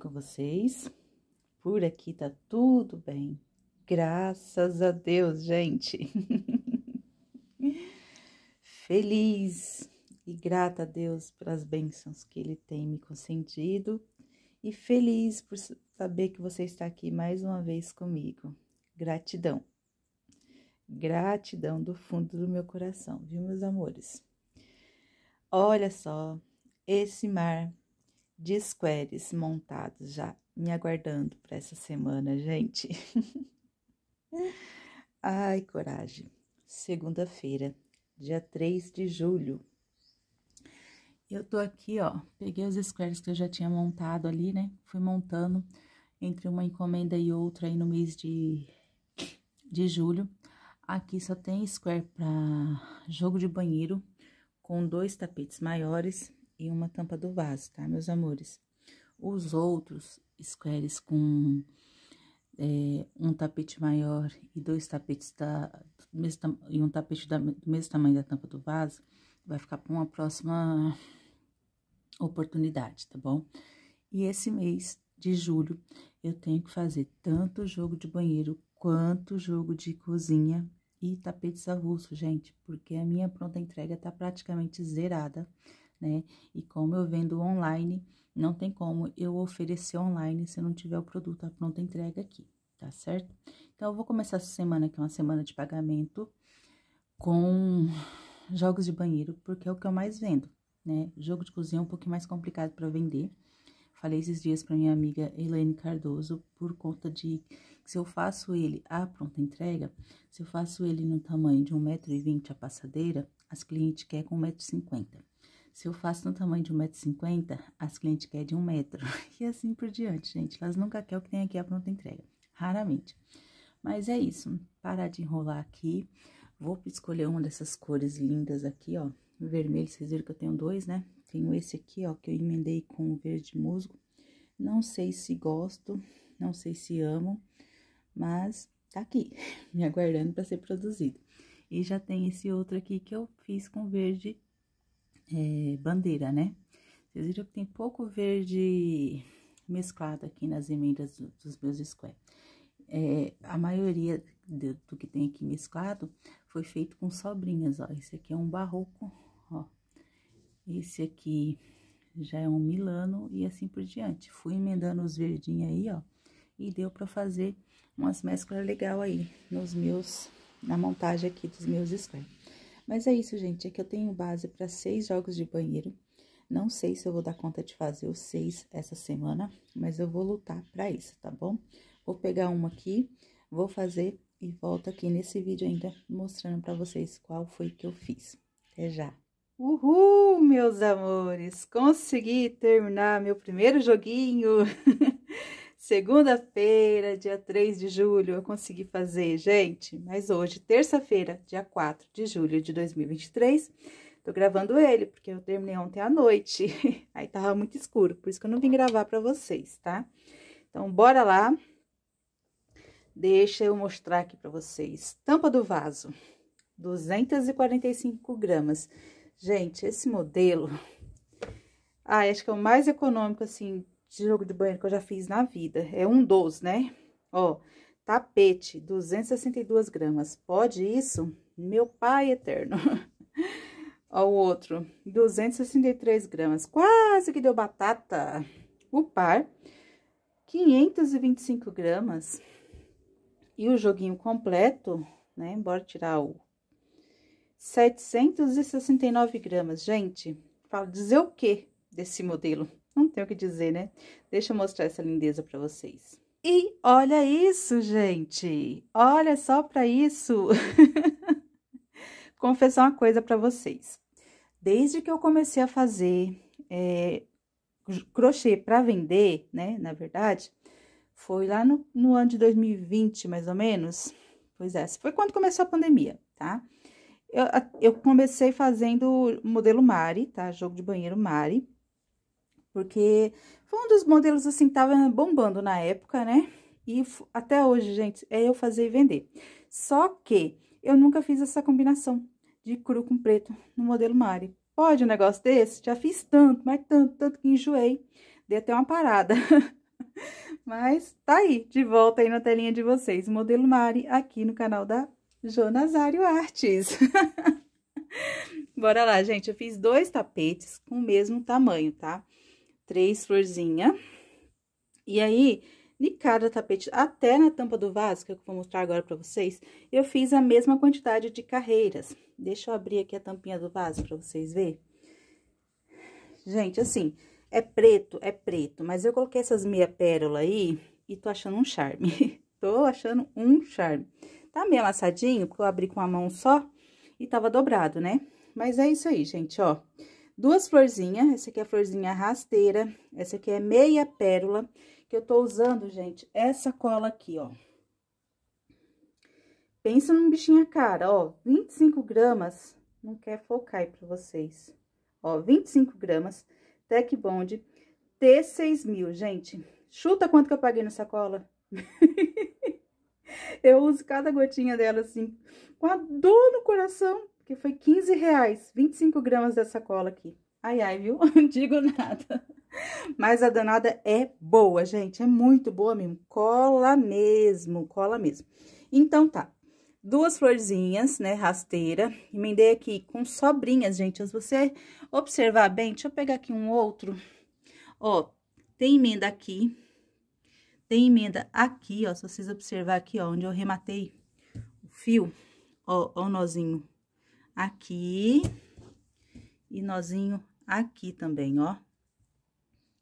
com vocês. Por aqui tá tudo bem. Graças a Deus, gente. Feliz e grata a Deus pelas bênçãos que Ele tem me consentido e feliz por saber que você está aqui mais uma vez comigo. Gratidão. Gratidão do fundo do meu coração, viu, meus amores? Olha só, esse mar de squares montados já me aguardando para essa semana, gente. Ai, coragem. Segunda-feira, dia 3 de julho. Eu tô aqui, ó, peguei os squares que eu já tinha montado ali, né? Fui montando entre uma encomenda e outra aí no mês de, de julho. Aqui só tem square para jogo de banheiro, com dois tapetes maiores, e uma tampa do vaso, tá, meus amores? Os outros squares com é, um tapete maior e dois tapetes da, mesmo, e um tapete da, do mesmo tamanho da tampa do vaso, vai ficar para uma próxima oportunidade, tá bom? E esse mês de julho eu tenho que fazer tanto jogo de banheiro quanto jogo de cozinha e tapetes avulso, gente, porque a minha pronta entrega tá praticamente zerada né? E como eu vendo online, não tem como eu oferecer online se eu não tiver o produto à pronta entrega aqui, tá certo? Então, eu vou começar essa semana, que é uma semana de pagamento, com jogos de banheiro, porque é o que eu mais vendo, né? Jogo de cozinha é um pouquinho mais complicado para vender. Falei esses dias para minha amiga Elaine Cardoso, por conta de que se eu faço ele à pronta entrega, se eu faço ele no tamanho de 1,20m a passadeira, as clientes querem com 1,50m. Se eu faço no tamanho de 1,50m, as clientes querem de 1 metro. E assim por diante, gente. Elas nunca querem o que tem aqui a pronta entrega. Raramente. Mas é isso. Parar de enrolar aqui. Vou escolher uma dessas cores lindas aqui, ó. Vermelho, vocês viram que eu tenho dois, né? Tenho esse aqui, ó, que eu emendei com verde musgo. Não sei se gosto, não sei se amo, mas tá aqui, me aguardando para ser produzido. E já tem esse outro aqui que eu fiz com verde é, bandeira, né? Vocês viram que tem pouco verde mesclado aqui nas emendas do, dos meus square. É, a maioria do, do, que tem aqui mesclado foi feito com sobrinhas, ó. Esse aqui é um barroco, ó. Esse aqui já é um milano e assim por diante. Fui emendando os verdinhos aí, ó. E deu pra fazer umas mesclas legal aí nos meus, na montagem aqui dos meus square. Mas é isso, gente. é que eu tenho base para seis jogos de banheiro. Não sei se eu vou dar conta de fazer os seis essa semana, mas eu vou lutar para isso, tá bom? Vou pegar uma aqui, vou fazer e volto aqui nesse vídeo ainda mostrando para vocês qual foi que eu fiz. Até já! Uhul, meus amores! Consegui terminar meu primeiro joguinho! Segunda-feira, dia 3 de julho, eu consegui fazer, gente. Mas hoje, terça-feira, dia 4 de julho de 2023, tô gravando ele, porque eu terminei ontem à noite. Aí tava muito escuro, por isso que eu não vim gravar pra vocês, tá? Então, bora lá. Deixa eu mostrar aqui pra vocês. Tampa do vaso, 245 gramas. Gente, esse modelo... Ah, acho que é o mais econômico, assim, de jogo de banheiro que eu já fiz na vida. É um dos, né? Ó, tapete, 262 gramas. Pode isso? Meu pai eterno. Ó, o outro, 263 gramas. Quase que deu batata. O par, 525 gramas. E o joguinho completo, né? embora tirar o 769 gramas. Gente, fala dizer o que desse modelo? Não tem o que dizer, né? Deixa eu mostrar essa lindeza para vocês. E olha isso, gente! Olha só para isso! Confessar uma coisa para vocês. Desde que eu comecei a fazer é, crochê para vender, né? Na verdade, foi lá no, no, ano de 2020, mais ou menos. Pois é, foi quando começou a pandemia, tá? Eu, eu comecei fazendo modelo Mari, tá? Jogo de banheiro Mari. Porque foi um dos modelos, assim, que tava bombando na época, né? E até hoje, gente, é eu fazer e vender. Só que eu nunca fiz essa combinação de cru com preto no modelo Mari. Pode um negócio desse? Já fiz tanto, mas tanto, tanto que enjoei. Dei até uma parada. mas tá aí, de volta aí na telinha de vocês. Modelo Mari aqui no canal da Jonasário Artes. Bora lá, gente. Eu fiz dois tapetes com o mesmo tamanho, tá? Tá? três florzinhas E aí, de cada tapete até na tampa do vaso, é que eu vou mostrar agora pra vocês, eu fiz a mesma quantidade de carreiras. Deixa eu abrir aqui a tampinha do vaso pra vocês verem. Gente, assim, é preto, é preto, mas eu coloquei essas meia pérola aí e tô achando um charme. tô achando um charme. Tá meio amassadinho, porque eu abri com a mão só e tava dobrado, né? Mas é isso aí, gente, ó. Ó duas florzinhas, essa aqui é a florzinha rasteira, essa aqui é meia pérola, que eu tô usando, gente, essa cola aqui, ó. Pensa num bichinho cara, ó, 25 gramas, não quer focar aí pra vocês. Ó, 25 gramas, Tech Bond, T6000, gente. Chuta quanto que eu paguei nessa cola. eu uso cada gotinha dela, assim, com a dor no coração que foi 15 reais, 25 gramas dessa cola aqui. Ai, ai, viu? Não digo nada. Mas a danada é boa, gente, é muito boa mesmo. Cola mesmo, cola mesmo. Então, tá. Duas florzinhas, né, rasteira. Emendei aqui com sobrinhas, gente. Se você observar bem, deixa eu pegar aqui um outro. Ó, tem emenda aqui. Tem emenda aqui, ó. Se vocês observar aqui, ó, onde eu rematei o fio. Ó, ó o nozinho aqui e nozinho aqui também, ó.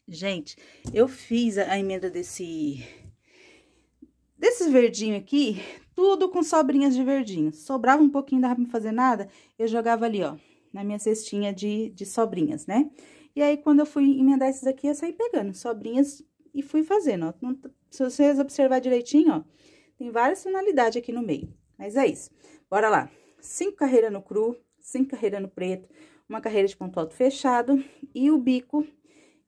Gente, eu fiz a emenda desse desse verdinho aqui, tudo com sobrinhas de verdinho. Sobrava um pouquinho, dava pra não fazer nada, eu jogava ali, ó, na minha cestinha de, de sobrinhas, né? E aí, quando eu fui emendar esses aqui, eu saí pegando sobrinhas e fui fazendo, ó. Tá, se vocês observar direitinho, ó, tem várias finalidades aqui no meio. Mas é isso. Bora lá cinco carreiras no cru, cinco carreiras no preto, uma carreira de ponto alto fechado e o bico,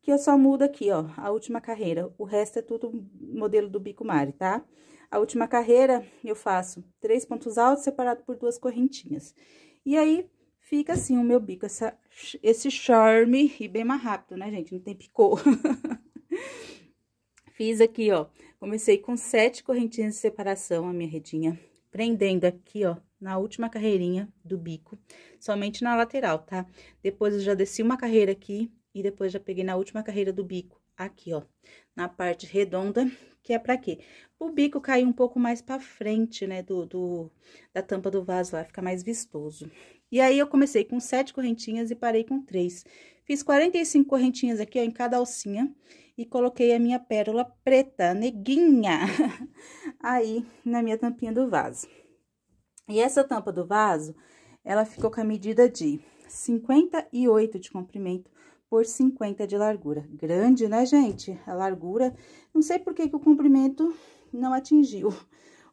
que eu só mudo aqui, ó, a última carreira. O resto é tudo modelo do bico mari, tá? A última carreira, eu faço três pontos altos separado por duas correntinhas. E aí, fica assim o meu bico, essa, esse charme, e bem mais rápido, né, gente? Não tem picô. Fiz aqui, ó, comecei com sete correntinhas de separação a minha redinha, prendendo aqui, ó, na última carreirinha do bico, somente na lateral, tá? Depois eu já desci uma carreira aqui e depois já peguei na última carreira do bico, aqui, ó, na parte redonda, que é pra quê? O bico cair um pouco mais pra frente, né, do, do, da tampa do vaso lá, fica mais vistoso. E aí, eu comecei com sete correntinhas e parei com três. Fiz 45 correntinhas aqui, ó, em cada alcinha, e coloquei a minha pérola preta, neguinha, aí, na minha tampinha do vaso. E essa tampa do vaso, ela ficou com a medida de 58 de comprimento por 50 de largura. Grande, né, gente? A largura, não sei por que, que o comprimento não atingiu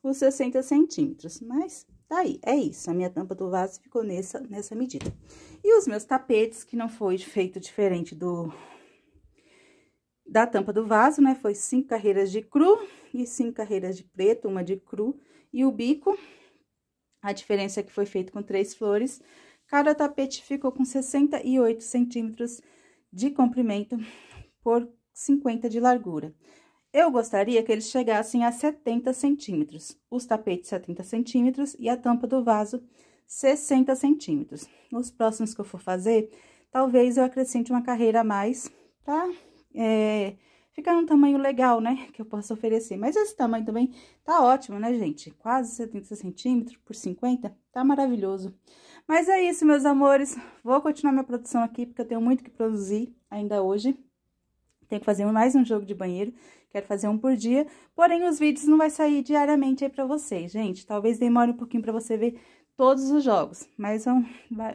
os 60 centímetros, mas tá aí, é isso. A minha tampa do vaso ficou nessa, nessa medida. E os meus tapetes, que não foi feito diferente do da tampa do vaso, né? Foi cinco carreiras de cru e cinco carreiras de preto, uma de cru e o bico a diferença é que foi feito com três flores. Cada tapete ficou com 68 centímetros de comprimento por 50 de largura. Eu gostaria que eles chegassem a 70 centímetros, os tapetes 70 centímetros e a tampa do vaso 60 centímetros. Os próximos que eu for fazer, talvez eu acrescente uma carreira a mais, tá? É, ficar num tamanho legal, né? Que eu possa oferecer. Mas esse tamanho também tá ótimo, né, gente? Quase 70 centímetros por 50, tá maravilhoso. Mas é isso, meus amores. Vou continuar minha produção aqui, porque eu tenho muito que produzir ainda hoje. Tenho que fazer mais um jogo de banheiro, quero fazer um por dia. Porém, os vídeos não vai sair diariamente aí pra vocês, gente. Talvez demore um pouquinho pra você ver todos os jogos, mas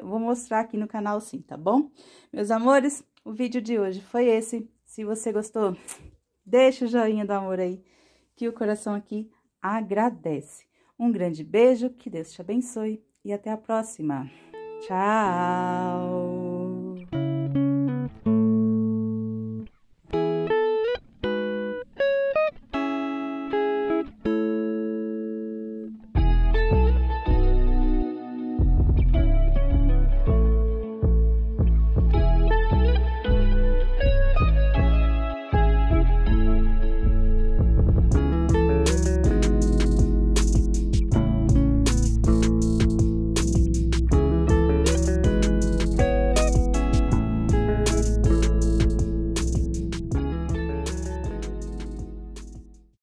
vou mostrar aqui no canal sim, tá bom? Meus amores, o vídeo de hoje foi esse. Se você gostou, deixa o joinha do amor aí, que o coração aqui agradece. Um grande beijo, que Deus te abençoe e até a próxima. Tchau!